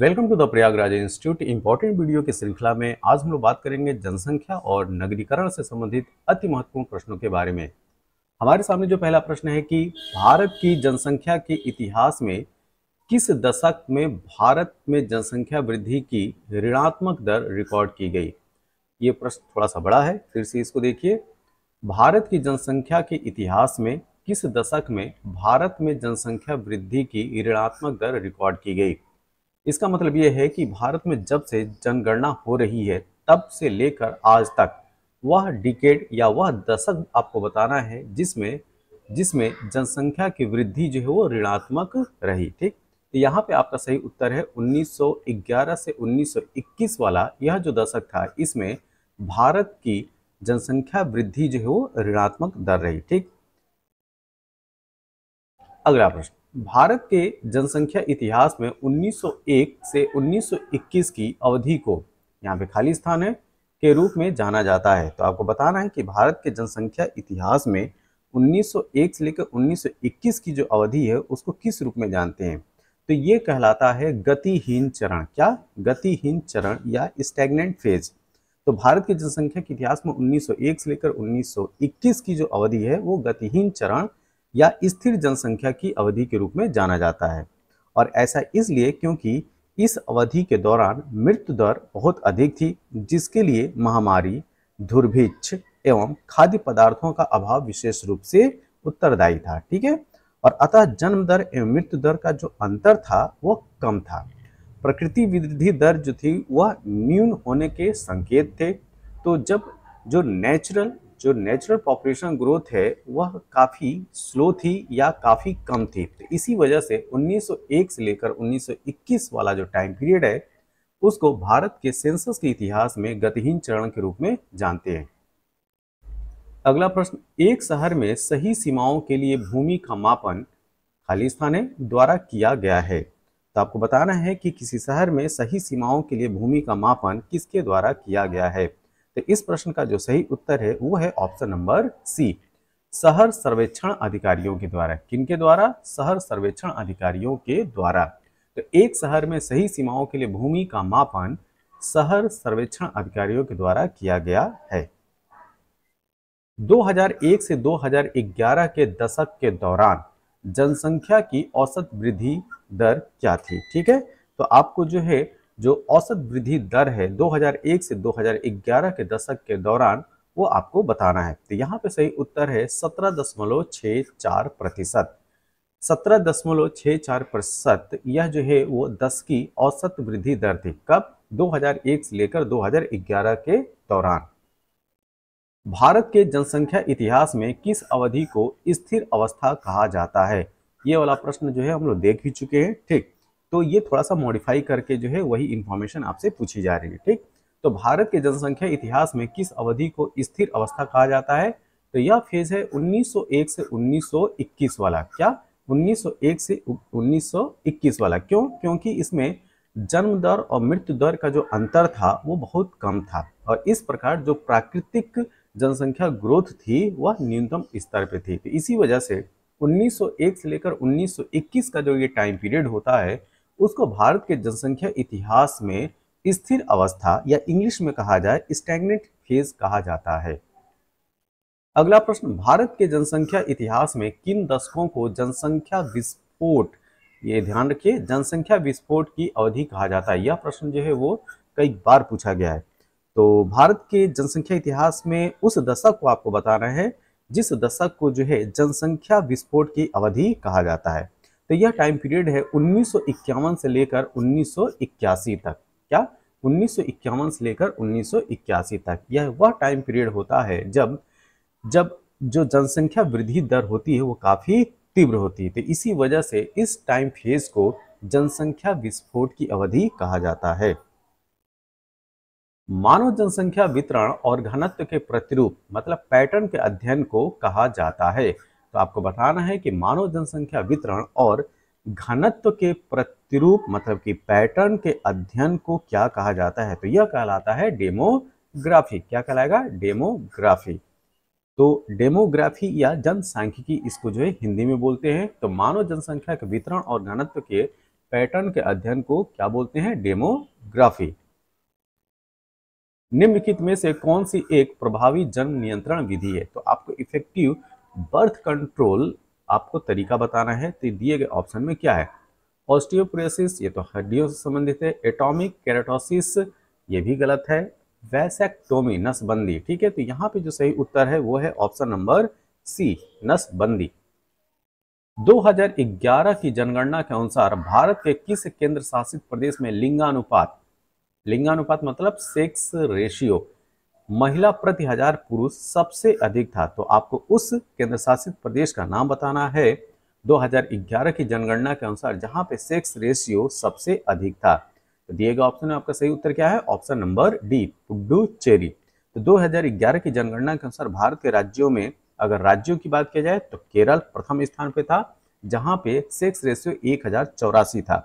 welcome to the Prayagraj institute important video की श्रृंखला में आज हम लोग बात करेंगे जनसंख्या और नगरीकरण से संबंधित अति महत्वपूर्ण प्रश्नों के बारे में हमारे सामने जो पहला प्रश्न है कि भारत की जनसंख्या के इतिहास में किस दशक में भारत में जनसंख्या वृद्धि की ऋणात्मक दर रिकॉर्ड की गई ये प्रश्न थोड़ा सा बड़ा है फिर से इसको देखिए भारत की जनसंख्या के इतिहास में किस दशक में भारत में जनसंख्या वृद्धि की ऋणात्मक दर रिकॉर्ड की गई इसका मतलब यह है कि भारत में जब से जनगणना हो रही है तब से लेकर आज तक वह डिकेड या वह दशक आपको बताना है जिसमें जिसमें जनसंख्या की वृद्धि जो है वो ऋणात्मक रही ठीक तो यहाँ पे आपका सही उत्तर है 1911 से 1921 वाला यह जो दशक था इसमें भारत की जनसंख्या वृद्धि जो है वो ऋणात्मक दर रही ठीक अगला प्रश्न भारत के जनसंख्या इतिहास में 1901 से 1921 की अवधि को यहाँ पे खाली स्थान है के रूप में जाना जाता है तो आपको बताना है कि भारत के जनसंख्या इतिहास में 1901 से लेकर 1921 की जो अवधि है उसको किस रूप में जानते हैं तो ये कहलाता है गतिहीन चरण क्या गतिहीन चरण या स्टेगनेंट फेज तो भारत के जनसंख्या के इतिहास में 1901 से लेकर 1921 की जो अवधि है वो गतिहीन चरण या स्थिर जनसंख्या की अवधि के रूप में जाना जाता है और ऐसा इसलिए क्योंकि इस अवधि के दौरान मृत्यु दर बहुत अधिक थी जिसके लिए महामारी दुर्भिक्ष एवं खाद्य पदार्थों का अभाव विशेष रूप से उत्तरदायी था ठीक है और अतः जन्म दर एवं मृत्यु दर का जो अंतर था वह कम था प्रकृति वृद्धि दर जो थी वह न्यून होने के संकेत थे तो जब जो नेचुरल जो नेचुरल पॉपुलेशन ग्रोथ है वह काफ़ी स्लो थी या काफ़ी कम थी तो इसी वजह से 1901 से लेकर 1921 वाला जो टाइम पीरियड है उसको भारत के सेंसस के इतिहास में गतिहीन चरण के रूप में जानते हैं अगला प्रश्न एक शहर में सही सीमाओं के लिए भूमि का मापन खाली स्थाने द्वारा किया गया है तो आपको बताना है कि किसी शहर में सही सीमाओं के लिए भूमि का मापन किसके द्वारा किया गया है तो इस प्रश्न का जो सही उत्तर है वो है ऑप्शन नंबर सी शहर सर्वेक्षण अधिकारियों के द्वारा किनके द्वारा शहर सर्वेक्षण अधिकारियों के द्वारा तो एक शहर में सही सीमाओं के लिए भूमि का मापन शहर सर्वेक्षण अधिकारियों के द्वारा किया गया है 2001 से 2011 के दशक के दौरान जनसंख्या की औसत वृद्धि दर क्या थी ठीक है तो आपको जो है जो औसत वृद्धि दर है 2001 से 2011 के दशक के दौरान वो आपको बताना है तो यहाँ पे सही उत्तर है सत्रह दशमलव छः चार प्रतिशत सत्रह दशमलव छः चार प्रतिशत यह जो है वो 10 की औसत वृद्धि दर थी कब 2001 से लेकर 2011 के दौरान भारत के जनसंख्या इतिहास में किस अवधि को स्थिर अवस्था कहा जाता है ये वाला प्रश्न जो है हम लोग देख भी चुके हैं ठीक तो ये थोड़ा सा मॉडिफाई करके जो है वही इन्फॉर्मेशन आपसे पूछी जा रही है ठीक तो भारत के जनसंख्या इतिहास में किस अवधि को स्थिर अवस्था कहा जाता है तो यह फेज है 1901 से 1921 वाला क्या 1901 से 1921 वाला क्यों क्योंकि इसमें जन्म दर और मृत्यु दर का जो अंतर था वो बहुत कम था और इस प्रकार जो प्राकृतिक जनसंख्या ग्रोथ थी वह न्यूनतम स्तर पे थी तो इसी वजह से 1901 से लेकर 1921 का जो ये टाइम पीरियड होता है उसको भारत के जनसंख्या इतिहास में स्थिर अवस्था या इंग्लिश में कहा जाए स्टैग्नेंट फेज कहा जाता है अगला प्रश्न भारत के जनसंख्या इतिहास में किन दशकों को जनसंख्या विस्फोट ये ध्यान रखिए जनसंख्या विस्फोट की अवधि कहा जाता है यह प्रश्न जो है वो कई बार पूछा गया है तो भारत के जनसंख्या इतिहास में उस दशक को आपको बताना है जिस दशक को जो है जनसंख्या विस्फोट की अवधि कहा जाता है तो यह टाइम पीरियड है उन्नीस से लेकर उन्नीस तक क्या उन्नीस से लेकर उन्नीस तक यह वह टाइम पीरियड होता है जब जब जो जनसंख्या वृद्धि दर होती है वो काफ़ी तीव्र होती है तो इसी वजह से इस टाइम फेज को जनसंख्या विस्फोट की अवधि कहा जाता है मानव जनसंख्या वितरण और घनत्व के प्रतिरूप मतलब पैटर्न के अध्ययन को कहा जाता है तो आपको बताना है कि मानव जनसंख्या वितरण और घनत्व के प्रतिरूप मतलब कि पैटर्न के अध्ययन को क्या कहा जाता है तो यह कहलाता है डेमोग्राफी क्या कहलाएगा डेमोग्राफी तो डेमोग्राफी या जनसांख्यिकी इसको जो है हिंदी में बोलते हैं तो मानव जनसंख्या के वितरण और घनत्व के पैटर्न के अध्ययन को क्या बोलते हैं डेमोग्राफी निम्नलिखित में से कौन सी एक प्रभावी जन्म नियंत्रण विधि है तो आपको इफेक्टिव बर्थ कंट्रोल आपको तरीका बताना है तो दिए गए ऑप्शन में क्या है ऑस्टियोप्रोसिस ये तो हड्डियों से संबंधित है एटॉमिक कैरेटोसिस ये भी गलत है वैसेक्टोमी नसबंदी ठीक है तो यहाँ पे जो सही उत्तर है वो है ऑप्शन नंबर सी नसबंदी 2011 की जनगणना के अनुसार भारत के किस केंद्र शासित प्रदेश में लिंगानुपात लिंगानुपात मतलब सेक्स रेशियो महिला प्रति हजार पुरुष सबसे अधिक था तो आपको उस केंद्र शासित प्रदेश का नाम बताना है 2011 की जनगणना के अनुसार जहां पे सेक्स रेशियो सबसे अधिक था तो दिए गए ऑप्शन में आपका सही उत्तर क्या है ऑप्शन नंबर डी पुडुचेरी तो 2011 की जनगणना के अनुसार भारत के राज्यों में अगर राज्यों की बात किया जाए तो केरल प्रथम स्थान पे था जहां पे सेक्स रेशियो एक था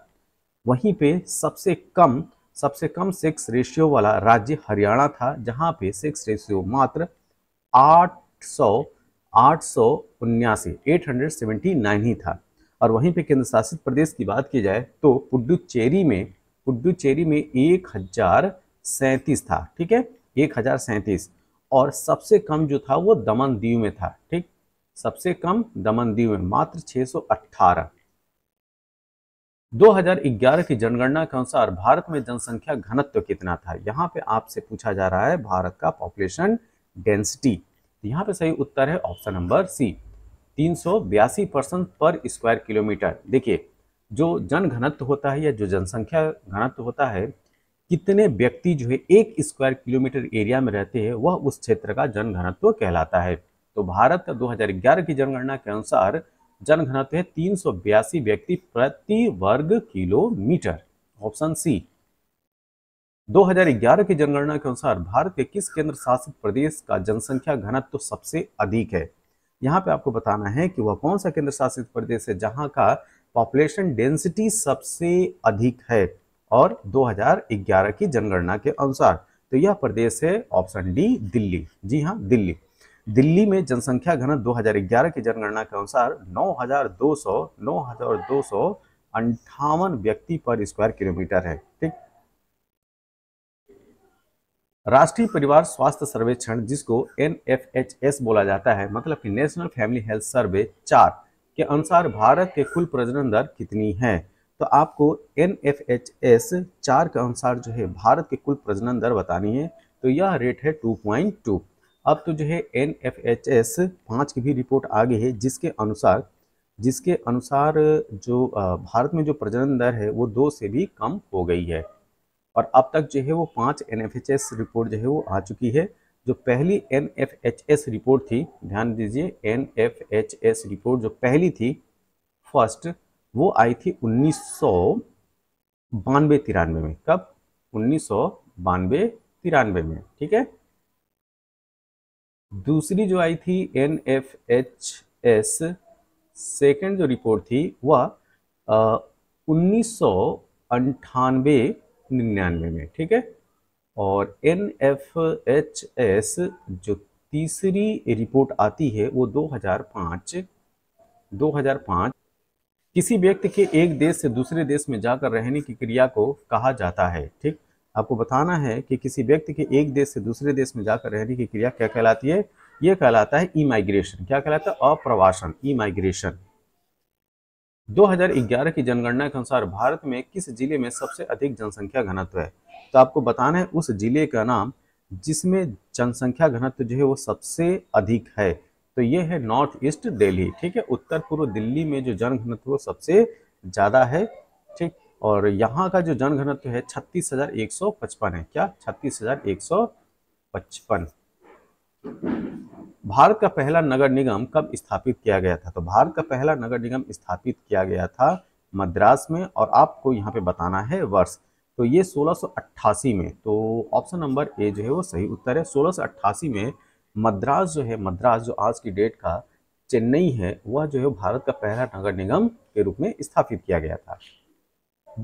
वहीं पे सबसे कम सबसे कम सेक्स रेशियो वाला राज्य हरियाणा था जहां पे सेक्स रेशियो मात्र आठ सौ आठ सौ उन्यासी एट हंड्रेड सेवेंटी नाइन ही था और वहीं पे केंद्र शासित प्रदेश की बात की जाए तो पुडुचेरी में पुडुचेरी में एक हजार सैंतीस था ठीक है एक हजार सैंतीस और सबसे कम जो था वो दमन दीव में था ठीक सबसे कम दमन दीव में मात्र 618 2011 की जनगणना के अनुसार भारत में जनसंख्या घनत्व तो कितना था यहाँ पे आपसे पूछा जा रहा है भारत का पॉपुलेशन डेंसिटी यहाँ पे सही उत्तर है ऑप्शन नंबर सी तीन पर्सन पर स्क्वायर किलोमीटर देखिए जो जन घनत्व होता है या जो जनसंख्या घनत्व होता है कितने व्यक्ति जो है एक स्क्वायर किलोमीटर एरिया में रहते हैं वह उस क्षेत्र का जन घनत्व कहलाता है तो भारत 2011 की जनगणना के अनुसार जन घनत्व है तीन व्यक्ति प्रति वर्ग किलोमीटर ऑप्शन सी 2011 की जनगणना के अनुसार भारत के किस केंद्र शासित प्रदेश का जनसंख्या घनत्व तो सबसे अधिक है यहाँ पे आपको बताना है कि वह कौन सा केंद्र शासित प्रदेश है जहाँ का पॉपुलेशन डेंसिटी सबसे अधिक है और 2011 की जनगणना के अनुसार तो यह प्रदेश है ऑप्शन डी दिल्ली जी हाँ दिल्ली दिल्ली में जनसंख्या घनत्व 2011 की जनगणना के अनुसार 9,200 9,200 व्यक्ति पर स्क्वायर किलोमीटर है ठीक राष्ट्रीय परिवार स्वास्थ्य सर्वेक्षण जिसको एन बोला जाता है मतलब कि नेशनल फैमिली हेल्थ सर्वे चार के अनुसार भारत के कुल प्रजनन दर कितनी है तो आपको एन एफ एच एस चार के अनुसार जो है भारत के कुल प्रजनन दर बतानी है तो यह रेट है टू पॉइंट टू अब तो जो है एन एफ एच एस पाँच की भी रिपोर्ट आ गई है जिसके अनुसार जिसके अनुसार जो भारत में जो प्रजनन दर है वो दो से भी कम हो गई है और अब तक जो है वो पाँच N F H S report जो है वो आ चुकी है जो पहली N F H S report थी ध्यान दीजिए N F H S report जो पहली थी फर्स्ट वो आई थी उन्नीस सौ बानवे तिरानवे में कब उन्नीस सौ बानवे तिरानवे में ठीक है दूसरी जो आई थी N F H S second जो रिपोर्ट थी वह उन्नीस सौ अंठानवे निन्यानवे में ठीक है और एन एफ एच एस जो तीसरी रिपोर्ट आती है वो 2005 2005 किसी व्यक्ति के एक देश से दूसरे देश में जाकर रहने की क्रिया को कहा जाता है ठीक आपको बताना है कि किसी व्यक्ति के एक देश से दूसरे देश में जाकर रहने की क्रिया क्या कहलाती है यह कहलाता है ई माइग्रेशन क्या कहलाता है अप्रवासन ई माइग्रेशन 2011 की जनगणना के अनुसार भारत में किस जिले में सबसे अधिक जनसंख्या घनत्व है तो आपको बताना है उस जिले का नाम जिसमें जनसंख्या घनत्व जो है वो सबसे अधिक है तो ये है नॉर्थ ईस्ट दिल्ली ठीक है उत्तर पूर्व दिल्ली में जो जन घनत्व सबसे ज़्यादा है ठीक और यहाँ का जो जनघनत्व है छत्तीस हजार एक सौ पचपन है क्या छत्तीस हजार एक सौ पचपन भारत का पहला नगर निगम कब स्थापित किया गया था तो भारत का पहला नगर निगम स्थापित किया गया था मद्रास में और आपको यहाँ पे बताना है वर्ष तो ये 1688 में तो ऑप्शन नंबर ए जो है वो सही उत्तर है 1688 में मद्रास जो है मद्रास जो आज की डेट का चेन्नई है वह जो है भारत का पहला नगर निगम के रूप में स्थापित किया गया था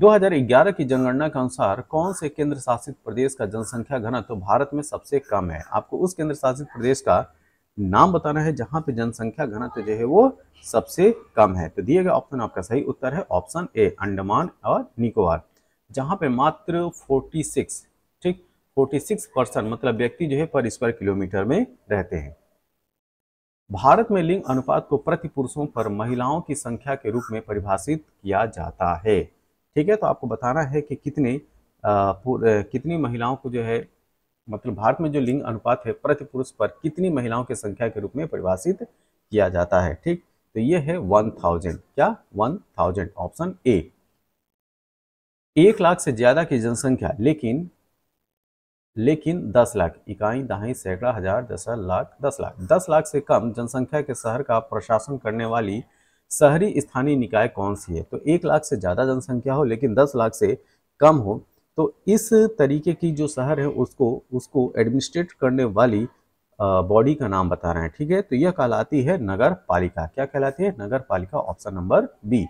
2011 की जनगणना के अनुसार कौन से केंद्र शासित प्रदेश का जनसंख्या घनत्व तो भारत में सबसे कम है आपको उस केंद्र शासित प्रदेश का नाम बताना है जहां पे जनसंख्या घनत्व तो जो है वो सबसे कम है तो दिए गए ऑप्शन आपका सही उत्तर है ऑप्शन ए अंडमान और निकोबार जहां पे मात्र 46 ठीक 46 परसेंट मतलब व्यक्ति जो है पर स्क्वायर किलोमीटर में रहते हैं भारत में लिंग अनुपात को प्रति पुरुषों पर महिलाओं की संख्या के रूप में परिभाषित किया जाता है ठीक है तो आपको बताना है कि कितने आ, कितनी महिलाओं को जो है मतलब भारत में जो लिंग अनुपात है प्रति पुरुष पर कितनी महिलाओं की संख्या के रूप में परिभाषित किया जाता है ठीक तो ये है वन थाउजेंड क्या वन थाउजेंड ऑप्शन ए एक लाख से ज्यादा की जनसंख्या लेकिन लेकिन दस लाख इकाई दहाई सैकड़ा हजार दस लाख दस लाख दस लाख से कम जनसंख्या के शहर का प्रशासन करने वाली शहरी स्थानीय निकाय कौन सी है तो एक लाख से ज़्यादा जनसंख्या हो लेकिन दस लाख से कम हो तो इस तरीके की जो शहर है उसको उसको एडमिनिस्ट्रेट करने वाली बॉडी का नाम बता रहे हैं ठीक है तो यह कहलाती है नगर पालिका क्या कहलाती है नगर पालिका ऑप्शन नंबर बी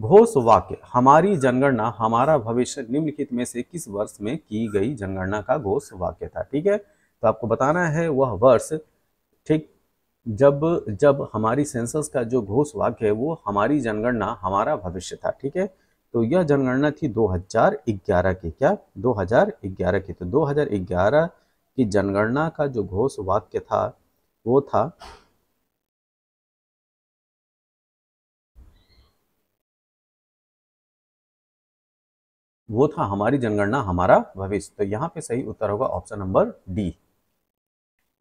घोष वाक्य हमारी जनगणना हमारा भविष्य निम्नलिखित में से किस वर्ष में की गई जनगणना का घोष वाक्य था ठीक है तो आपको बताना है वह वर्ष ठीक जब जब हमारी सेंसस का जो घोष वाक्य है वो हमारी जनगणना हमारा भविष्य था ठीक है तो यह जनगणना थी 2011 की क्या 2011 की तो 2011 की जनगणना का जो घोष वाक्य था वो था वो था हमारी जनगणना हमारा भविष्य तो यहाँ पे सही उत्तर होगा ऑप्शन नंबर डी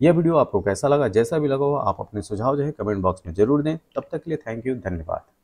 यह वीडियो आपको कैसा लगा जैसा भी लगा हो आप अपने सुझाव जो है कमेंट बॉक्स में जरूर दें तब तक के लिए थैंक यू धन्यवाद